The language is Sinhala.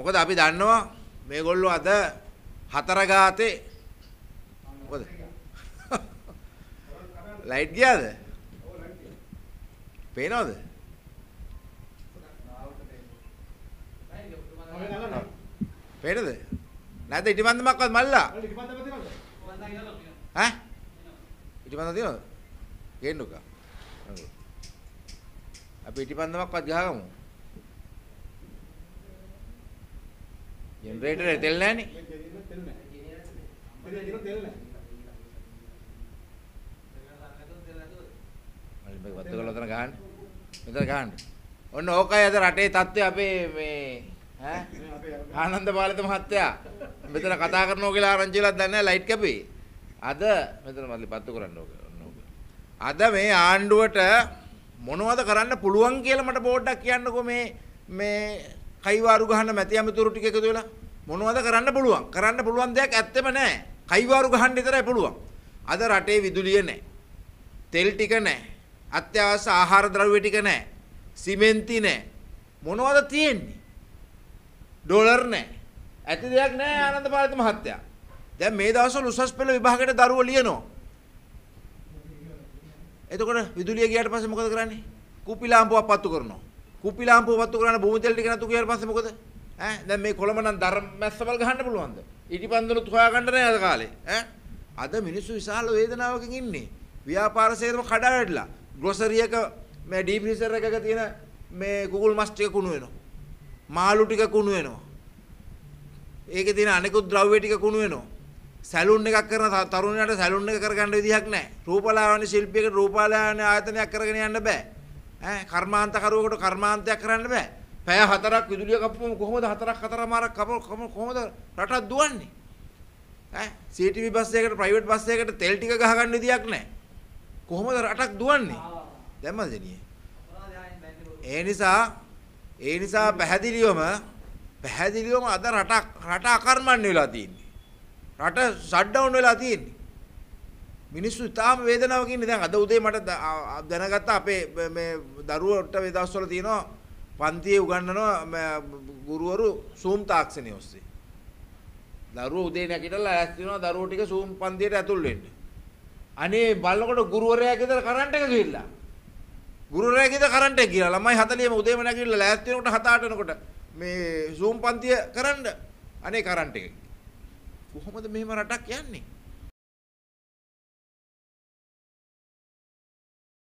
මොකද අපි දන්නවා මේගොල්ලෝ අද හතර ගාතේ මොකද ලයිට් ගියාද? පේනවද? පේනද? නැද ඉටිබන්දමක්වත් මල්ලා. ඈ? ඉටිබන්ද තියනවද? ගේන්නකෝ. අපි ඉටිබන්දමක්වත් ගහගමු. ජෙනරේටරේ තෙල් නැහනේ. මේ වත්ත ගල ඔතන ගහන්න. මෙතන ගහන්න. ඔන්න ඕකයි අද රටේ தත්ත්වය අපේ මේ ඈ ආනන්ද බාලිත මහත්තයා මෙතන කතා කරනවා කියලා ආරංචිලා දන්නේ නැහැ ලයිට් කැපේ. අද මෙතන මල්ලි පත්තු කරන්න ඕක. අද මේ ආණ්ඩුවට මොනවද කරන්න පුළුවන් කියලා මට පොඩ්ඩක් කියන්නකෝ මේ මේ කයිවාරු ගහන්න මැති ඇමතුරු ටික එකතු වෙලා මොනවද කරන්න පුළුවන් කරන්න පුළුවන් දෙයක් ඇත්තෙම නැහැ කයිවාරු ගහන්න විතරයි පුළුවන් අද රටේ විදුලිය නැහැ තෙල් ටික නැහැ අත්‍යවශ්‍ය ආහාර ද්‍රව්‍ය ටික නැහැ සිමෙන්ති නැහැ මොනවද තියෙන්නේ ඩොලර් නැහැ ඇති දෙයක් නැහැ ආනන්ද පාලිත මහත්තයා දැන් මේ දවස්වල උසස් පෙළ විභාගයට දරුවෝ ලියනවා එතකොට විදුලිය ගියාට පස්සේ මොකද කරන්නේ කුපි ලාම්පුවක් පත්තු කරනවා කුපිලාම්පුව වතු කරන්න භූමි තෙල් ටික නතු කියාට පස්සේ මොකද? ඈ දැන් මේ කොළඹ නම් ධර්මැස්සවල් ගහන්න පුළුවන්ද? ඉටිපන්දලු හොයා ගන්න නෑ අද කාලේ. ඈ අද මිනිස්සු විශාල වේදනාවකින් ඉන්නේ. ව්‍යාපාර සේරම කඩා වැටලා. ග්‍රොසරි එක මේ ඩීප් ෆ්‍රීසර් එකක තියෙන මේ කුකුල් මස් ටික කුණු වෙනවා. මාළු ටික කුණු වෙනවා. ඒකේ තියෙන අනෙකුත් ද්‍රව්‍ය ටික කුණු වෙනවා. සැලුන් එකක් කරන තරුණයාට සැලුන් එක කරගන්න විදිහක් නැහැ. රූපලාවන්‍ය ශිල්පියෙකුට රූපලාවන්‍ය ආයතනයක් කරගෙන යන්න බෑ. ඈ කර්මාන්තකරුවෙකුට කර්මාන්තයක් කරන්න බෑ. පැය හතරක් විදුලිය කපුවම කොහොමද හතරක් හතරමාරක් කපම කොහොමද රටක් දුවන්නේ? ඈ CTV බස් එකකට ප්‍රයිවට් බස් එකකට තෙල් ටික ගහගන්න විදියක් නැහැ. කොහොමද රටක් දුවන්නේ? දැම්මද දෙනියේ? ඒ නිසා ඒ නිසා පැහැදිලිවම පැහැදිලිවම අද රටක් රට අකර්මණ්‍ය වෙලා තියෙන්නේ. රට ෂට් ඩවුන් වෙලා තියෙන්නේ. මිනිස්සු ඉතාම වේදනාවකින් දැන් අද උදේ මට දැනගත්තා අපේ මේ දරුවට මේ දවස්වල තියෙනවා පන්තියේ උගන්වනවා ගුරුවරු සූම් තාක්ෂණය ඔස්සේ. දරුවෝ උදේ නැගිටලා ඈස්ති වෙනවා දරුවෝ ටික සූම් පන්තියට ඇතුල් වෙන්න. අනේ බලනකොට ගුරුවරයා ගෙදර කරන්ට් එක ගිහිල්ලා. ගුරුවරයා ගෙදර කරන්ට් එක ගිහිල්ලා ළමයි 40ම උදේම නැගිටලා ඈස්ති වෙනකොට 7-8 වෙනකොට මේ සූම් පන්තිය කරන්න අනේ කරන්ට් එක. කොහොමද මෙහෙම රටක් යන්නේ?